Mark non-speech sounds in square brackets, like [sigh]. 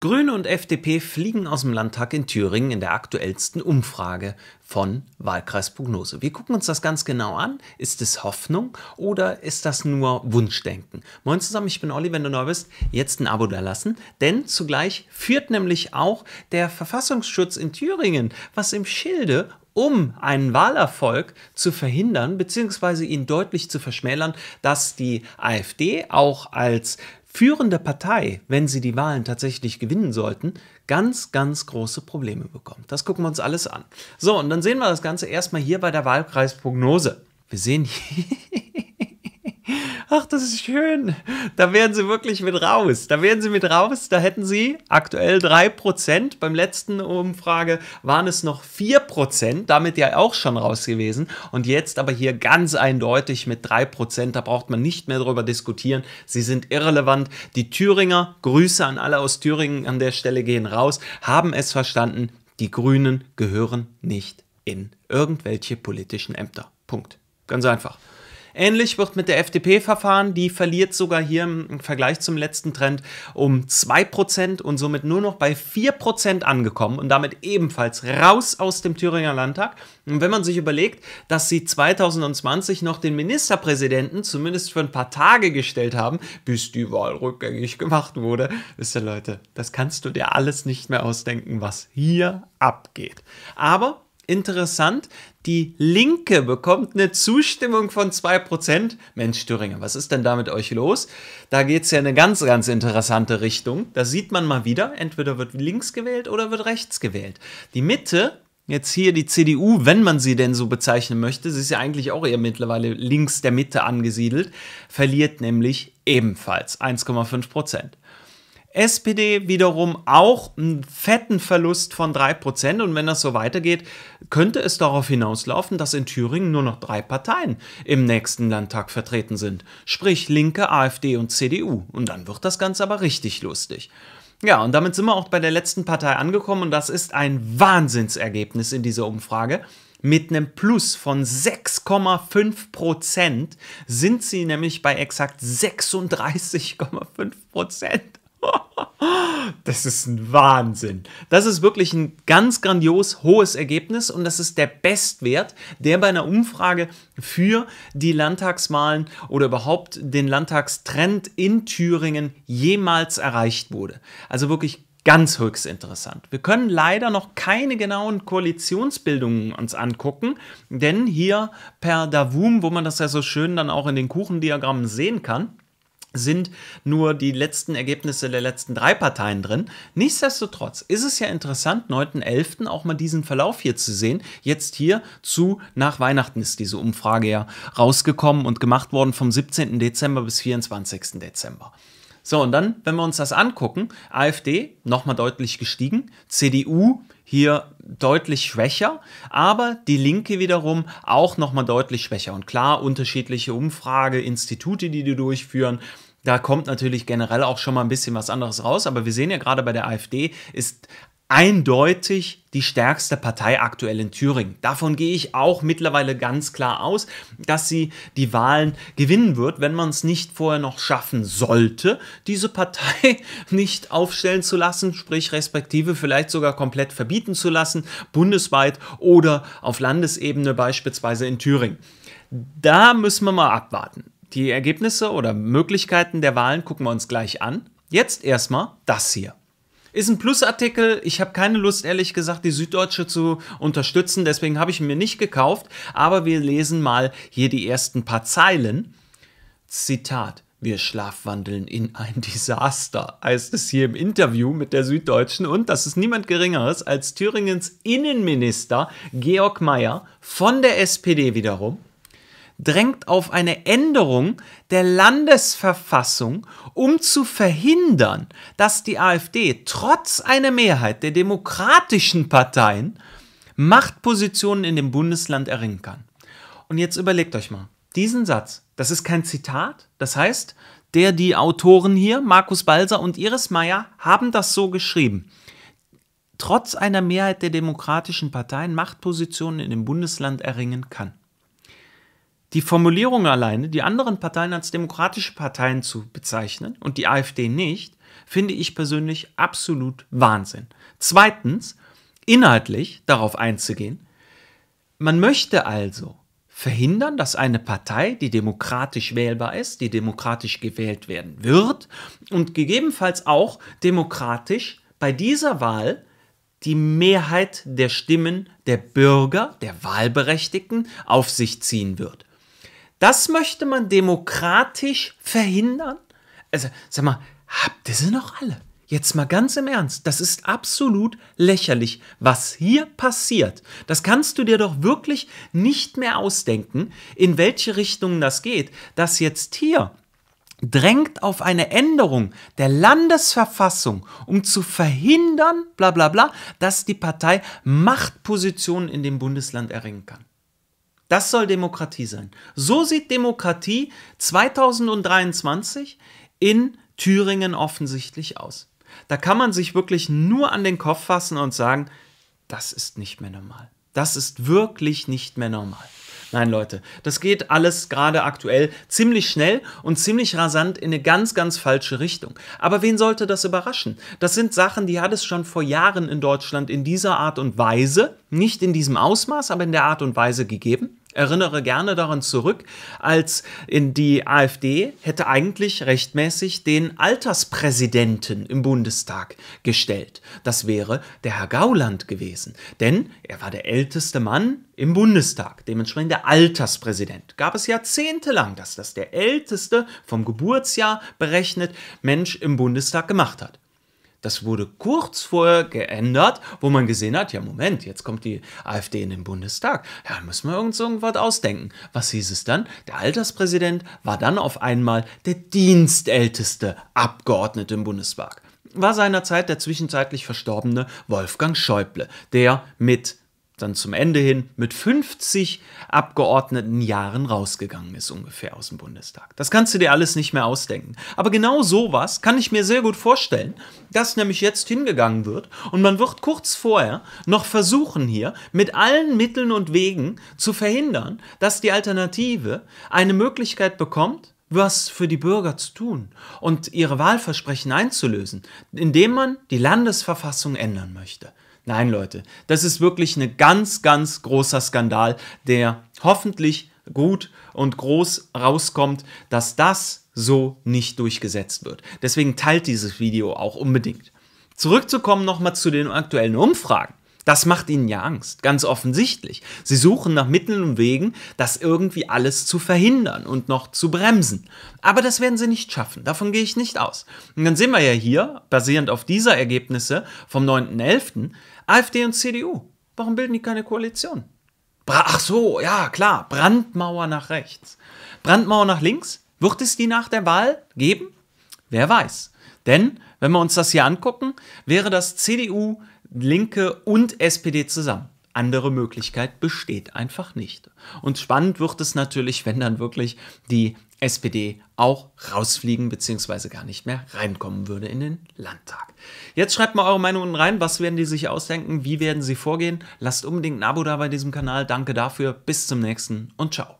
Grüne und FDP fliegen aus dem Landtag in Thüringen in der aktuellsten Umfrage von Wahlkreisprognose. Wir gucken uns das ganz genau an. Ist es Hoffnung oder ist das nur Wunschdenken? Moin zusammen, ich bin Olli, wenn du neu bist, jetzt ein Abo da lassen, denn zugleich führt nämlich auch der Verfassungsschutz in Thüringen, was im Schilde um einen Wahlerfolg zu verhindern bzw. ihn deutlich zu verschmälern, dass die AfD auch als führende Partei, wenn sie die Wahlen tatsächlich gewinnen sollten, ganz, ganz große Probleme bekommt. Das gucken wir uns alles an. So, und dann sehen wir das Ganze erstmal hier bei der Wahlkreisprognose. Wir sehen hier ach, das ist schön. Da wären sie wirklich mit raus. Da wären sie mit raus. Da hätten sie aktuell 3%. Beim letzten Umfrage waren es noch 4%. Damit ja auch schon raus gewesen. Und jetzt aber hier ganz eindeutig mit 3%. Da braucht man nicht mehr drüber diskutieren. Sie sind irrelevant. Die Thüringer, Grüße an alle aus Thüringen an der Stelle gehen raus, haben es verstanden. Die Grünen gehören nicht in irgendwelche politischen Ämter. Punkt. Ganz einfach. Ähnlich wird mit der FDP verfahren. Die verliert sogar hier im Vergleich zum letzten Trend um 2% und somit nur noch bei 4% angekommen und damit ebenfalls raus aus dem Thüringer Landtag. Und wenn man sich überlegt, dass sie 2020 noch den Ministerpräsidenten zumindest für ein paar Tage gestellt haben, bis die Wahl rückgängig gemacht wurde, wisst ihr Leute, das kannst du dir alles nicht mehr ausdenken, was hier abgeht. Aber interessant, die Linke bekommt eine Zustimmung von 2%. Mensch, Thüringer, was ist denn da mit euch los? Da geht es ja in eine ganz, ganz interessante Richtung. Da sieht man mal wieder, entweder wird links gewählt oder wird rechts gewählt. Die Mitte jetzt hier die CDU, wenn man sie denn so bezeichnen möchte, sie ist ja eigentlich auch eher mittlerweile links der Mitte angesiedelt, verliert nämlich ebenfalls 1,5 SPD wiederum auch einen fetten Verlust von 3%. Und wenn das so weitergeht, könnte es darauf hinauslaufen, dass in Thüringen nur noch drei Parteien im nächsten Landtag vertreten sind. Sprich Linke, AfD und CDU. Und dann wird das Ganze aber richtig lustig. Ja, und damit sind wir auch bei der letzten Partei angekommen und das ist ein Wahnsinnsergebnis in dieser Umfrage. Mit einem Plus von 6,5 sind sie nämlich bei exakt 36,5 das ist ein Wahnsinn. Das ist wirklich ein ganz grandios hohes Ergebnis und das ist der Bestwert, der bei einer Umfrage für die Landtagswahlen oder überhaupt den Landtagstrend in Thüringen jemals erreicht wurde. Also wirklich ganz höchst interessant. Wir können leider noch keine genauen Koalitionsbildungen uns angucken, denn hier per Davum, wo man das ja so schön dann auch in den Kuchendiagrammen sehen kann, sind nur die letzten Ergebnisse der letzten drei Parteien drin. Nichtsdestotrotz ist es ja interessant, 9.11. auch mal diesen Verlauf hier zu sehen. Jetzt hier zu nach Weihnachten ist diese Umfrage ja rausgekommen und gemacht worden vom 17. Dezember bis 24. Dezember. So, und dann, wenn wir uns das angucken, AfD nochmal deutlich gestiegen, CDU hier deutlich schwächer, aber die Linke wiederum auch nochmal deutlich schwächer. Und klar, unterschiedliche Umfrageinstitute, die die durchführen, da kommt natürlich generell auch schon mal ein bisschen was anderes raus, aber wir sehen ja gerade bei der AfD ist eindeutig die stärkste Partei aktuell in Thüringen. Davon gehe ich auch mittlerweile ganz klar aus, dass sie die Wahlen gewinnen wird, wenn man es nicht vorher noch schaffen sollte, diese Partei [laughs] nicht aufstellen zu lassen, sprich respektive vielleicht sogar komplett verbieten zu lassen, bundesweit oder auf Landesebene beispielsweise in Thüringen. Da müssen wir mal abwarten. Die Ergebnisse oder Möglichkeiten der Wahlen gucken wir uns gleich an. Jetzt erstmal das hier. Ist ein Plusartikel. Ich habe keine Lust, ehrlich gesagt, die Süddeutsche zu unterstützen. Deswegen habe ich ihn mir nicht gekauft. Aber wir lesen mal hier die ersten paar Zeilen. Zitat. Wir schlafwandeln in ein [laughs] Desaster, heißt es hier im Interview mit der Süddeutschen. Und das ist niemand Geringeres als Thüringens Innenminister Georg Mayer von der SPD wiederum drängt auf eine Änderung der Landesverfassung, um zu verhindern, dass die AfD trotz einer Mehrheit der demokratischen Parteien Machtpositionen in dem Bundesland erringen kann. Und jetzt überlegt euch mal, diesen Satz, das ist kein Zitat, das heißt, der die Autoren hier, Markus Balser und Iris Meyer, haben das so geschrieben. Trotz einer Mehrheit der demokratischen Parteien Machtpositionen in dem Bundesland erringen kann die Formulierung alleine, die anderen Parteien als demokratische Parteien zu bezeichnen und die AfD nicht, finde ich persönlich absolut Wahnsinn. Zweitens, inhaltlich darauf einzugehen, man möchte also verhindern, dass eine Partei, die demokratisch wählbar ist, die demokratisch gewählt werden wird und gegebenenfalls auch demokratisch bei dieser Wahl die Mehrheit der Stimmen der Bürger, der Wahlberechtigten auf sich ziehen wird. Das möchte man demokratisch verhindern? Also, sag mal, habt ihr sie noch alle? Jetzt mal ganz im Ernst, das ist absolut lächerlich, was hier passiert. Das kannst du dir doch wirklich nicht mehr ausdenken, in welche Richtung das geht, dass jetzt hier drängt auf eine Änderung der Landesverfassung, um zu verhindern, bla bla bla, dass die Partei Machtpositionen in dem Bundesland erringen kann. Das soll Demokratie sein. So sieht Demokratie 2023 in Thüringen offensichtlich aus. Da kann man sich wirklich nur an den Kopf fassen und sagen, das ist nicht mehr normal. Das ist wirklich nicht mehr normal. Nein, Leute, das geht alles gerade aktuell ziemlich schnell und ziemlich rasant in eine ganz, ganz falsche Richtung. Aber wen sollte das überraschen? Das sind Sachen, die hat es schon vor Jahren in Deutschland in dieser Art und Weise, nicht in diesem Ausmaß, aber in der Art und Weise gegeben erinnere gerne daran zurück, als in die AfD hätte eigentlich rechtmäßig den Alterspräsidenten im Bundestag gestellt. Das wäre der Herr Gauland gewesen, denn er war der älteste Mann im Bundestag, dementsprechend der Alterspräsident. Gab es jahrzehntelang, dass das der älteste vom Geburtsjahr berechnet Mensch im Bundestag gemacht hat. Das wurde kurz vorher geändert, wo man gesehen hat, ja Moment, jetzt kommt die AfD in den Bundestag. Ja, müssen wir uns irgendwas ausdenken. Was hieß es dann? Der Alterspräsident war dann auf einmal der dienstälteste Abgeordnete im Bundestag. War seinerzeit der zwischenzeitlich verstorbene Wolfgang Schäuble, der mit dann zum Ende hin mit 50 Abgeordnetenjahren rausgegangen ist ungefähr aus dem Bundestag. Das kannst du dir alles nicht mehr ausdenken. Aber genau sowas kann ich mir sehr gut vorstellen, dass nämlich jetzt hingegangen wird und man wird kurz vorher noch versuchen hier mit allen Mitteln und Wegen zu verhindern, dass die Alternative eine Möglichkeit bekommt, was für die Bürger zu tun und ihre Wahlversprechen einzulösen, indem man die Landesverfassung ändern möchte. Nein, Leute, das ist wirklich ein ganz, ganz großer Skandal, der hoffentlich gut und groß rauskommt, dass das so nicht durchgesetzt wird. Deswegen teilt dieses Video auch unbedingt. Zurückzukommen nochmal zu den aktuellen Umfragen. Das macht ihnen ja Angst, ganz offensichtlich. Sie suchen nach Mitteln und Wegen, das irgendwie alles zu verhindern und noch zu bremsen. Aber das werden sie nicht schaffen, davon gehe ich nicht aus. Und dann sehen wir ja hier, basierend auf dieser Ergebnisse vom 9.11., AfD und CDU. Warum bilden die keine Koalition? Bra Ach so, ja, klar. Brandmauer nach rechts. Brandmauer nach links? Wird es die nach der Wahl geben? Wer weiß. Denn, wenn wir uns das hier angucken, wäre das CDU, Linke und SPD zusammen andere Möglichkeit besteht einfach nicht. Und spannend wird es natürlich, wenn dann wirklich die SPD auch rausfliegen bzw. gar nicht mehr reinkommen würde in den Landtag. Jetzt schreibt mal eure Meinung unten rein. Was werden die sich ausdenken? Wie werden sie vorgehen? Lasst unbedingt ein Abo da bei diesem Kanal. Danke dafür. Bis zum nächsten und ciao.